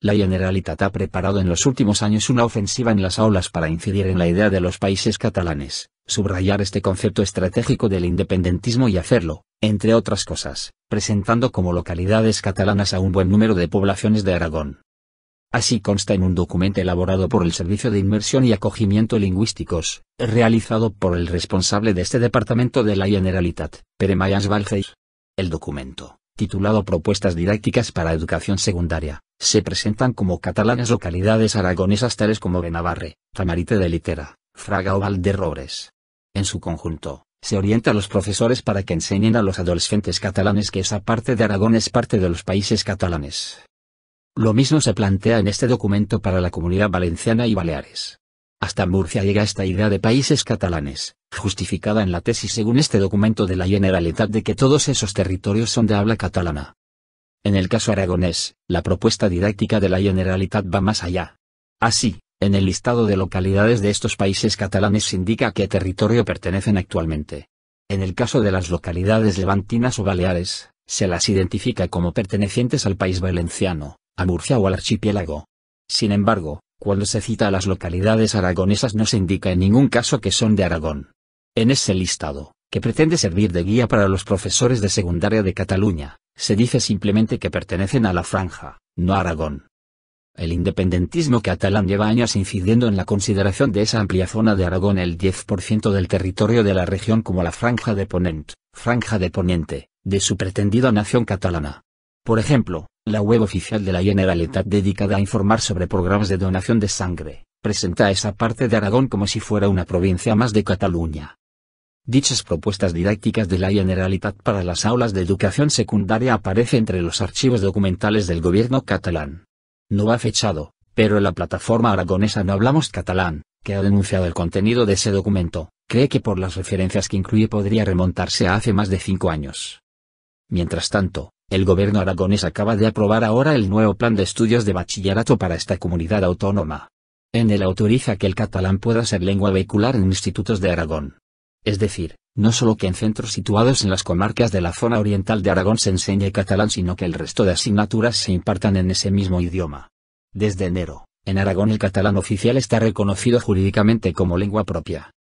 La Generalitat ha preparado en los últimos años una ofensiva en las aulas para incidir en la idea de los países catalanes, subrayar este concepto estratégico del independentismo y hacerlo, entre otras cosas, presentando como localidades catalanas a un buen número de poblaciones de Aragón. Así consta en un documento elaborado por el Servicio de Inmersión y Acogimiento Lingüísticos, realizado por el responsable de este departamento de la Generalitat, Pere Mayans El documento, titulado Propuestas didácticas para educación secundaria, se presentan como catalanas localidades aragonesas tales como Benavarre, Tamarite de Litera, Fraga o Valderrores. En su conjunto, se orienta a los profesores para que enseñen a los adolescentes catalanes que esa parte de Aragón es parte de los países catalanes. Lo mismo se plantea en este documento para la comunidad valenciana y Baleares. Hasta Murcia llega esta idea de países catalanes, justificada en la tesis según este documento de la Generalitat de que todos esos territorios son de habla catalana. En el caso aragonés, la propuesta didáctica de la Generalitat va más allá. Así, en el listado de localidades de estos países catalanes se indica a qué territorio pertenecen actualmente. En el caso de las localidades levantinas o baleares, se las identifica como pertenecientes al país valenciano, a Murcia o al archipiélago. Sin embargo, cuando se cita a las localidades aragonesas no se indica en ningún caso que son de Aragón. En ese listado, que pretende servir de guía para los profesores de secundaria de Cataluña, se dice simplemente que pertenecen a la Franja, no a Aragón. El independentismo catalán lleva años incidiendo en la consideración de esa amplia zona de Aragón el 10% del territorio de la región como la Franja de Ponent, Franja de Poniente, de su pretendida nación catalana. Por ejemplo, la web oficial de la Generalitat dedicada a informar sobre programas de donación de sangre, presenta esa parte de Aragón como si fuera una provincia más de Cataluña. Dichas propuestas didácticas de la Generalitat para las aulas de educación secundaria aparece entre los archivos documentales del gobierno catalán. No va fechado, pero la plataforma aragonesa No Hablamos Catalán, que ha denunciado el contenido de ese documento, cree que por las referencias que incluye podría remontarse a hace más de cinco años. Mientras tanto, el gobierno aragonés acaba de aprobar ahora el nuevo plan de estudios de bachillerato para esta comunidad autónoma. En él autoriza que el catalán pueda ser lengua vehicular en institutos de Aragón es decir, no solo que en centros situados en las comarcas de la zona oriental de Aragón se enseñe catalán sino que el resto de asignaturas se impartan en ese mismo idioma. Desde enero, en Aragón el catalán oficial está reconocido jurídicamente como lengua propia,